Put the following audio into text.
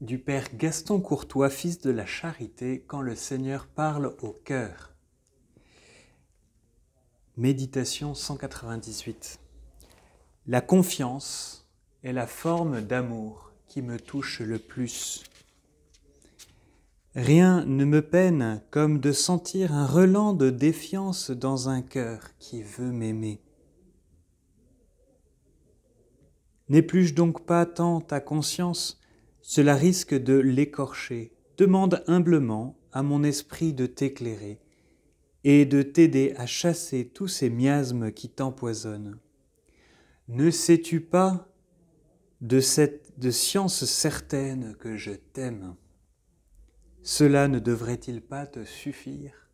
du père Gaston Courtois, fils de la charité, quand le Seigneur parle au cœur. Méditation 198. La confiance est la forme d'amour qui me touche le plus. Rien ne me peine comme de sentir un relent de défiance dans un cœur qui veut m'aimer. N'épluche donc pas tant ta conscience cela risque de l'écorcher. Demande humblement à mon esprit de t'éclairer et de t'aider à chasser tous ces miasmes qui t'empoisonnent. Ne sais-tu pas de cette science certaine que je t'aime Cela ne devrait-il pas te suffire